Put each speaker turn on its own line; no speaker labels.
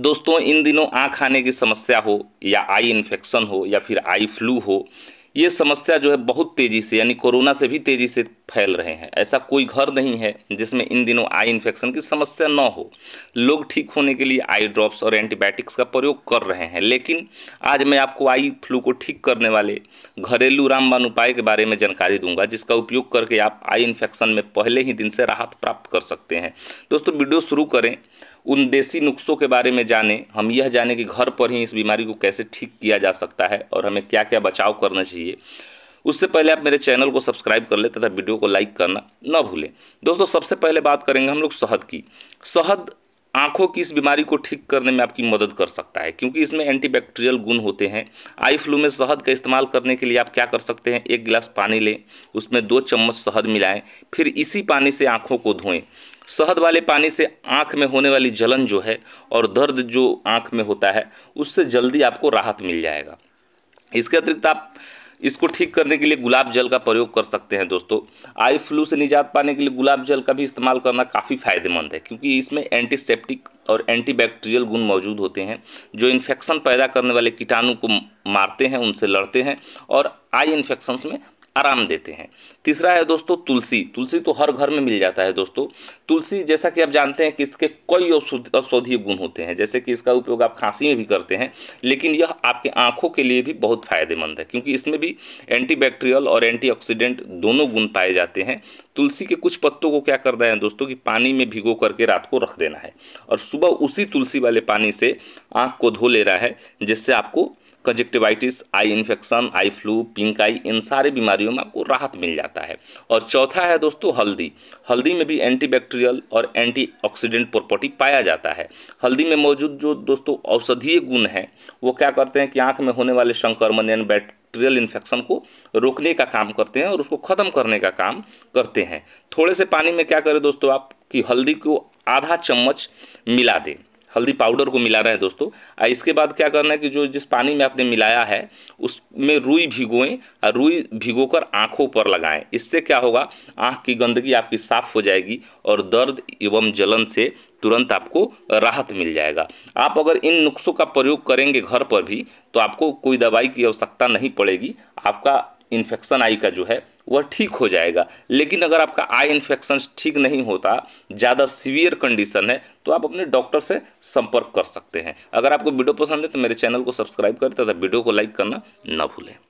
दोस्तों इन दिनों आँख आने की समस्या हो या आई इन्फेक्शन हो या फिर आई फ्लू हो ये समस्या जो है बहुत तेज़ी से यानी कोरोना से भी तेज़ी से फैल रहे हैं ऐसा कोई घर नहीं है जिसमें इन दिनों आई इन्फेक्शन की समस्या न हो लोग ठीक होने के लिए आई ड्रॉप्स और एंटीबायोटिक्स का प्रयोग कर रहे हैं लेकिन आज मैं आपको आई फ्लू को ठीक करने वाले घरेलू रामबान उपाय के बारे में जानकारी दूंगा जिसका उपयोग करके आप आई इन्फेक्शन में पहले ही दिन से राहत प्राप्त कर सकते हैं दोस्तों वीडियो शुरू करें उन देसी नुस्खों के बारे में जानें हम यह जानें कि घर पर ही इस बीमारी को कैसे ठीक किया जा सकता है और हमें क्या क्या बचाव करना चाहिए उससे पहले आप मेरे चैनल को सब्सक्राइब कर लें तथा वीडियो को लाइक करना न भूलें दोस्तों सबसे पहले बात करेंगे हम लोग शहद की शहद आंखों की इस बीमारी को ठीक करने में आपकी मदद कर सकता है क्योंकि इसमें एंटीबैक्टीरियल गुण होते हैं आई फ्लू में शहद का इस्तेमाल करने के लिए आप क्या कर सकते हैं एक गिलास पानी लें उसमें दो चम्मच शहद मिलाएं फिर इसी पानी से आंखों को धोएं शहद वाले पानी से आँख में होने वाली जलन जो है और दर्द जो आँख में होता है उससे जल्दी आपको राहत मिल जाएगा इसके अतिरिक्त आप इसको ठीक करने के लिए गुलाब जल का प्रयोग कर सकते हैं दोस्तों आई फ्लू से निजात पाने के लिए गुलाब जल का भी इस्तेमाल करना काफ़ी फायदेमंद है क्योंकि इसमें एंटीसेप्टिक और एंटीबैक्टीरियल गुण मौजूद होते हैं जो इन्फेक्शन पैदा करने वाले कीटाणु को मारते हैं उनसे लड़ते हैं और आई इन्फेक्शंस में आराम देते हैं तीसरा है दोस्तों तुलसी तुलसी तो हर घर में मिल जाता है दोस्तों तुलसी जैसा कि आप जानते हैं कि इसके कई औषधीय गुण होते हैं जैसे कि इसका उपयोग आप खांसी में भी करते हैं लेकिन यह आपके आँखों के लिए भी बहुत फायदेमंद है क्योंकि इसमें भी एंटीबैक्टीरियल और एंटीऑक्सीडेंट दोनों गुण पाए जाते हैं तुलसी के कुछ पत्तों को क्या करना है दोस्तों कि पानी में भिगो करके रात को रख देना है और सुबह उसी तुलसी वाले पानी से आँख को धो ले रहा है जिससे आपको conjunctivitis eye infection eye flu pink eye इन सारे बीमारियों में आपको राहत मिल जाता है और चौथा है दोस्तों हल्दी हल्दी में भी एंटीबैक्टीरियल और एंटीऑक्सीडेंट प्रॉपर्टी पाया जाता है हल्दी में मौजूद जो दोस्तों औषधीय गुण हैं वो क्या करते हैं कि आँख में होने वाले संक्रमण यानी बैट बैक्टीरियल इन्फेक्शन को रोकने का काम करते हैं और उसको ख़त्म करने का काम करते हैं थोड़े से पानी में क्या करें दोस्तों आप कि हल्दी को आधा चम्मच मिला दें हल्दी पाउडर को मिला रहे हैं दोस्तों इसके बाद क्या करना है कि जो जिस पानी में आपने मिलाया है उसमें रुई भिगोएं और रुई भिगो कर आँखों पर लगाएं इससे क्या होगा आँख की गंदगी आपकी साफ़ हो जाएगी और दर्द एवं जलन से तुरंत आपको राहत मिल जाएगा आप अगर इन नुस्खों का प्रयोग करेंगे घर पर भी तो आपको कोई दवाई की आवश्यकता नहीं पड़ेगी आपका इन्फेक्शन आई का जो है वह ठीक हो जाएगा लेकिन अगर आपका आई इन्फेक्शन ठीक नहीं होता ज़्यादा सीवियर कंडीशन है तो आप अपने डॉक्टर से संपर्क कर सकते हैं अगर आपको वीडियो पसंद है तो मेरे चैनल को सब्सक्राइब करें तथा वीडियो को लाइक करना ना भूलें